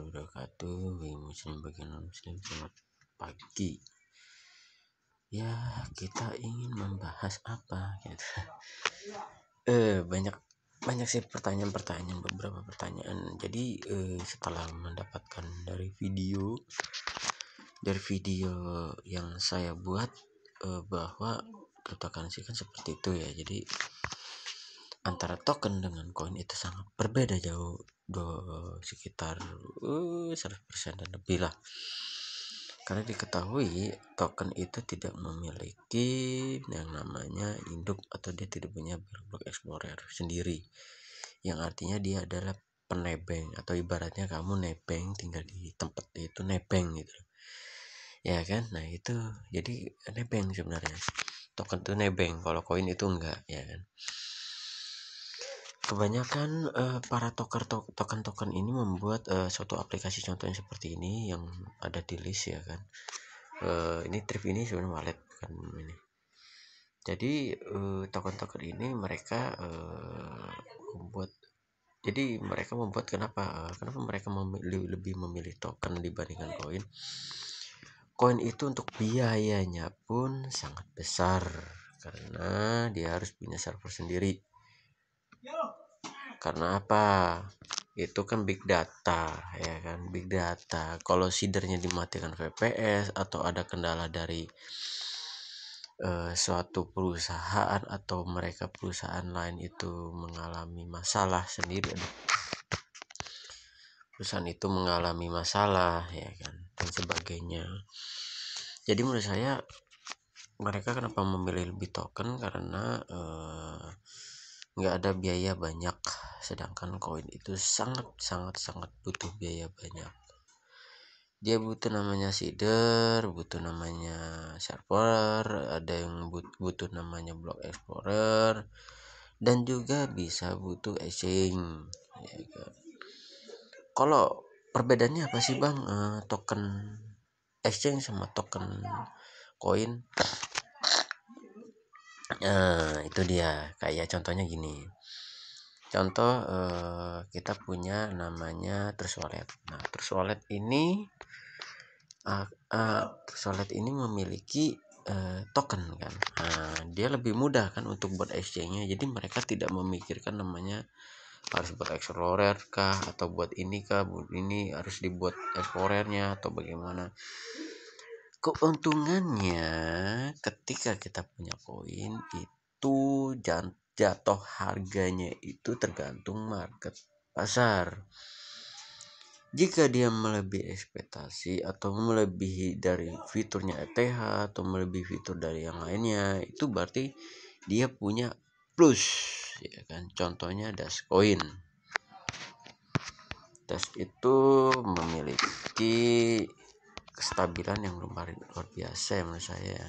warahmatullahi wabarakatuh Wih muslim bagian non muslim selamat pagi Ya kita ingin membahas apa gitu eh, Banyak banyak sih pertanyaan-pertanyaan beberapa pertanyaan jadi eh, setelah mendapatkan dari video dari video yang saya buat eh, bahwa kita sih kan seperti itu ya jadi antara token dengan koin itu sangat berbeda jauh do, sekitar uh, 100% dan lebih lah karena diketahui token itu tidak memiliki yang namanya induk atau dia tidak punya block explorer sendiri yang artinya dia adalah penebeng atau ibaratnya kamu nebeng tinggal di tempat itu nebeng gitu ya kan nah itu jadi nebeng sebenarnya token itu nebeng kalau koin itu enggak ya kan kebanyakan uh, para token token token ini membuat uh, suatu aplikasi contohnya seperti ini yang ada di list ya kan uh, ini trip ini sebenarnya wallet kan ini jadi uh, token-token ini mereka uh, membuat jadi mereka membuat kenapa uh, kenapa mereka memilih, lebih memilih token dibandingkan koin koin itu untuk biayanya pun sangat besar karena dia harus punya server sendiri karena apa itu kan big data ya kan big data kalau sidernya dimatikan VPS atau ada kendala dari uh, suatu perusahaan atau mereka perusahaan lain itu mengalami masalah sendiri perusahaan itu mengalami masalah ya kan dan sebagainya jadi menurut saya mereka kenapa memilih lebih token karena uh, nggak ada biaya banyak sedangkan koin itu sangat sangat sangat butuh biaya banyak dia butuh namanya seeder butuh namanya server ada yang butuh namanya block explorer dan juga bisa butuh exchange ya kan kalau perbedaannya apa sih bang uh, token exchange sama token koin Nah, itu dia kayak contohnya gini contoh eh, kita punya namanya Trust Wallet nah Trust Wallet ini uh, uh, Wallet ini memiliki uh, token kan nah, dia lebih mudah kan untuk buat exchange-nya jadi mereka tidak memikirkan namanya harus buat explorer kah atau buat ini kah buat ini harus dibuat explorernya atau bagaimana keuntungannya ketika kita punya koin itu jatuh harganya itu tergantung market pasar jika dia melebihi ekspektasi atau melebihi dari fiturnya ETH atau melebihi fitur dari yang lainnya itu berarti dia punya plus ya kan contohnya Dashcoin Dash itu memiliki kestabilan yang luar biasa ya menurut saya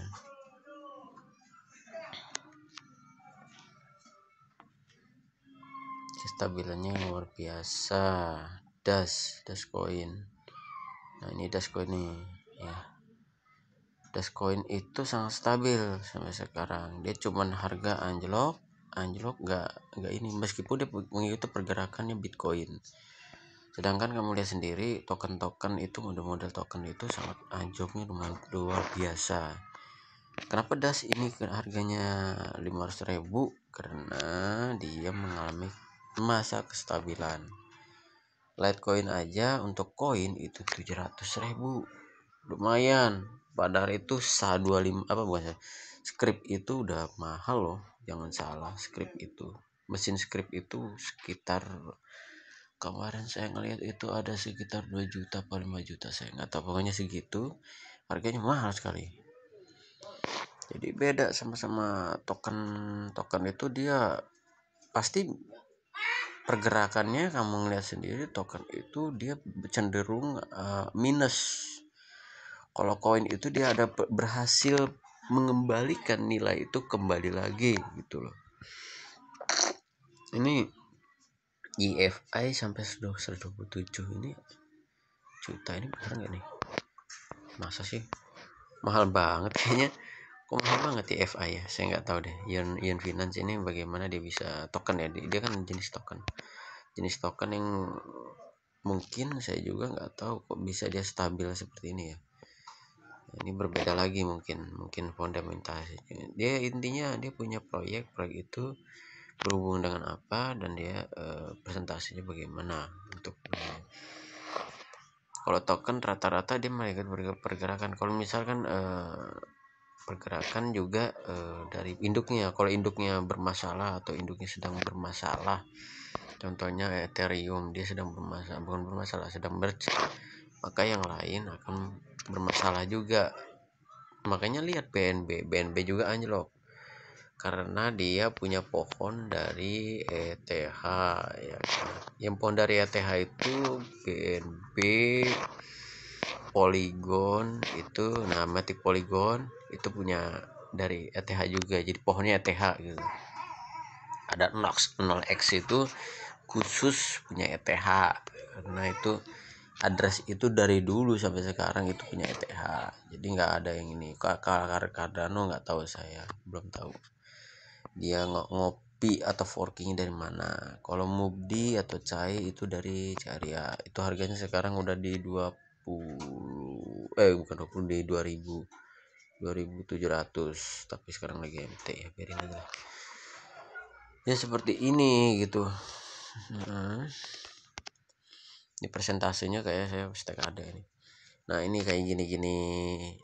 kestabilannya yang luar biasa das das koin nah ini das koin nih ya das koin itu sangat stabil sampai sekarang dia cuman harga anjlok anjlok gak gak ini meskipun dia mengikuti pergerakannya bitcoin sedangkan kamu lihat sendiri token-token itu model-model token itu sangat anjloknya lumayan luar biasa kenapa das ini harganya ribu karena dia mengalami masa kestabilan Litecoin aja untuk koin itu ribu lumayan padahal itu sa 25 apa bukan script itu udah mahal loh jangan salah script itu mesin script itu sekitar kemarin saya ngelihat itu ada sekitar 2 juta atau 5 juta saya nggak tahu pokoknya segitu harganya mahal sekali jadi beda sama-sama token token itu dia pasti pergerakannya kamu ngeliat sendiri token itu dia cenderung uh, minus kalau koin itu dia ada berhasil mengembalikan nilai itu kembali lagi gitu loh ini IFI e sampai 127 ini juta ini bener nggak nih masa sih mahal banget kayaknya kok mahal banget IFI ya, ya saya nggak tahu deh Yen Yen Finance ini bagaimana dia bisa token ya dia kan jenis token jenis token yang mungkin saya juga nggak tahu kok bisa dia stabil seperti ini ya ini berbeda lagi mungkin mungkin fundamental dia intinya dia punya proyek proyek itu berhubung dengan apa dan dia e, presentasinya bagaimana untuk kalau token rata-rata dia melihat pergerakan kalau misalkan e, pergerakan juga e, dari induknya kalau induknya bermasalah atau induknya sedang bermasalah contohnya Ethereum dia sedang bermasalah bukan bermasalah sedang merge maka yang lain akan bermasalah juga makanya lihat BNB BNB juga anjlok karena dia punya pohon dari ETH ya kan? yang pohon dari ETH itu BNB Polygon itu nah Matic Polygon itu punya dari ETH juga jadi pohonnya ETH gitu ada 0x, 0x itu khusus punya ETH karena itu address itu dari dulu sampai sekarang itu punya ETH jadi nggak ada yang ini kakak Kardano nggak tahu saya belum tahu dia ngopi atau forkingnya dari mana kalau mubdi atau cai itu dari Carya itu harganya sekarang udah di 20 eh bukan 20 di 2000 2700 tapi sekarang lagi MT ya biarin aja ya seperti ini gitu nah, ini presentasinya kayak saya stek ada ini nah ini kayak gini-gini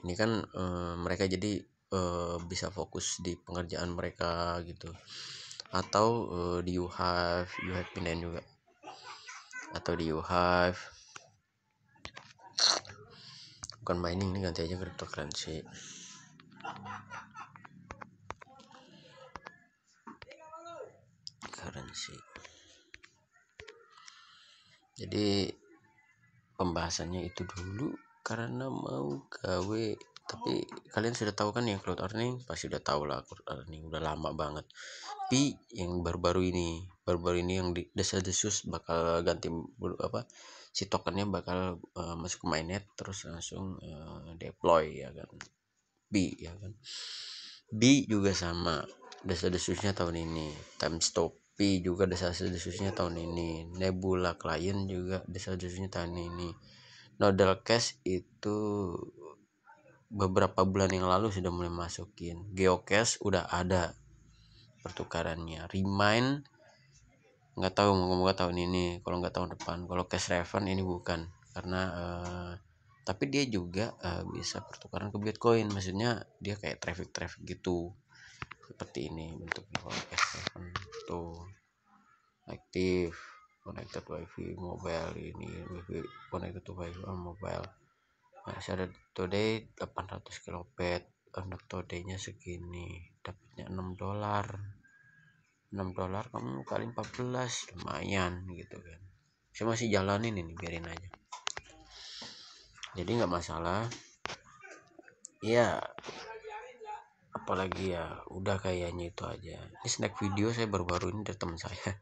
ini kan um, mereka jadi uh, bisa fokus di pengerjaan mereka gitu atau uh, di you have you have pindahin juga atau di you have bukan mining ini ganti aja cryptocurrency currency jadi pembahasannya itu dulu karena mau gawe tapi kalian sudah tahu kan yang cloud earning pasti sudah tahu lah cloud earning udah lama banget tapi yang baru-baru ini baru-baru ini yang di desa desus bakal ganti apa si tokennya bakal uh, masuk ke mainnet terus langsung uh, deploy ya kan B ya kan B juga sama desa desusnya tahun ini time stop B juga desa desusnya tahun ini Nebula client juga desa desusnya tahun ini Nodal Cash itu beberapa bulan yang lalu sudah mulai masukin geocache udah ada pertukarannya remind nggak tahu mau nggak tahun ini kalau nggak tahun depan kalau cash reven ini bukan karena uh, tapi dia juga uh, bisa pertukaran ke bitcoin maksudnya dia kayak traffic traffic gitu seperti ini bentuknya kalau cash reven tuh aktif connected wifi mobile ini wifi connected to wifi mobile ada today 800 kilobit untuk todaynya segini dapatnya 6 dolar 6 dolar kamu kali 14 lumayan gitu kan saya masih jalanin ini biarin aja jadi nggak masalah ya apalagi ya udah kayaknya itu aja ini snack video saya baru-baru ini dari teman saya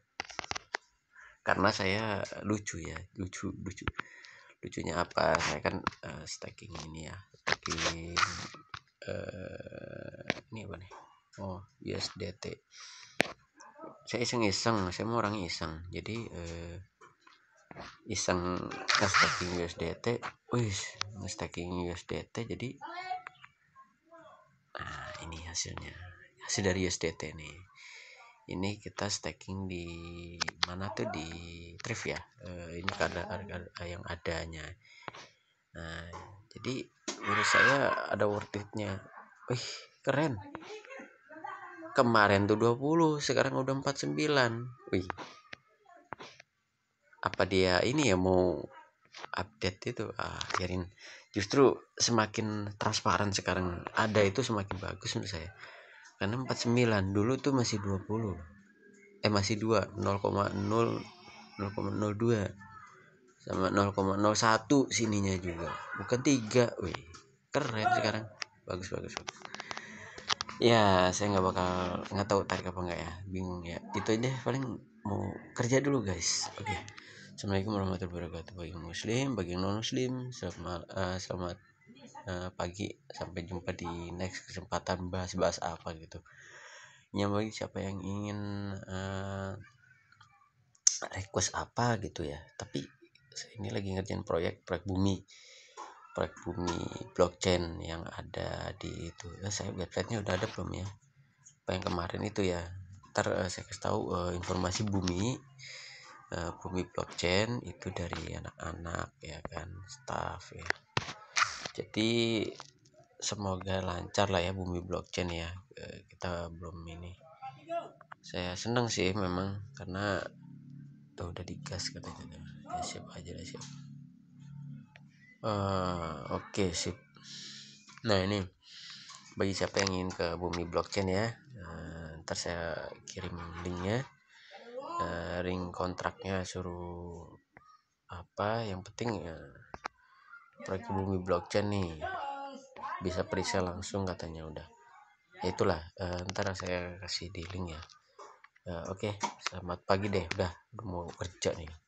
karena saya lucu ya lucu lucu lucunya apa saya kan uh, stacking ini ya stacking uh, ini apa nih oh USDT saya iseng-iseng saya mau orang iseng jadi uh, iseng staking USDT wih staking stacking USDT jadi nah ini hasilnya hasil dari USDT nih ini kita staking di mana tuh di Trivia ya eh, ini karena harga yang adanya nah jadi menurut saya ada worth it nya wih keren kemarin tuh 20 sekarang udah 49 wih apa dia ini ya mau update itu ah justru semakin transparan sekarang ada itu semakin bagus menurut saya karena 49 dulu tuh masih 20 eh masih 2 0,0 0,02 sama 0,01 sininya juga bukan 3 wih keren sekarang bagus bagus, bagus. ya saya nggak bakal nggak tahu tarik apa enggak ya bingung ya itu aja paling mau kerja dulu guys oke okay. assalamualaikum warahmatullahi wabarakatuh bagi muslim bagi non muslim selamat uh, selamat Eh, pagi sampai jumpa di next kesempatan bahas-bahas apa gitu yang bagi siapa yang ingin uh, request apa gitu ya tapi saya ini lagi ngerjain proyek proyek bumi proyek bumi blockchain yang ada di itu ya, saya websitenya udah ada belum ya apa yang kemarin itu ya ntar uh, saya kasih tahu uh, informasi bumi uh, bumi blockchain itu dari anak-anak ya kan staff ya jadi semoga lancar lah ya bumi blockchain ya e, kita belum ini saya seneng sih memang karena tuh udah digas katanya ya, siap aja lah siap uh, oke okay, sip nah ini bagi siapa yang ingin ke bumi blockchain ya uh, ntar saya kirim linknya uh, ring kontraknya suruh apa yang penting ya uh, proyek bumi blockchain nih bisa periksa langsung katanya udah ya itulah uh, ntar saya kasih di link ya uh, oke okay. selamat pagi deh udah mau kerja nih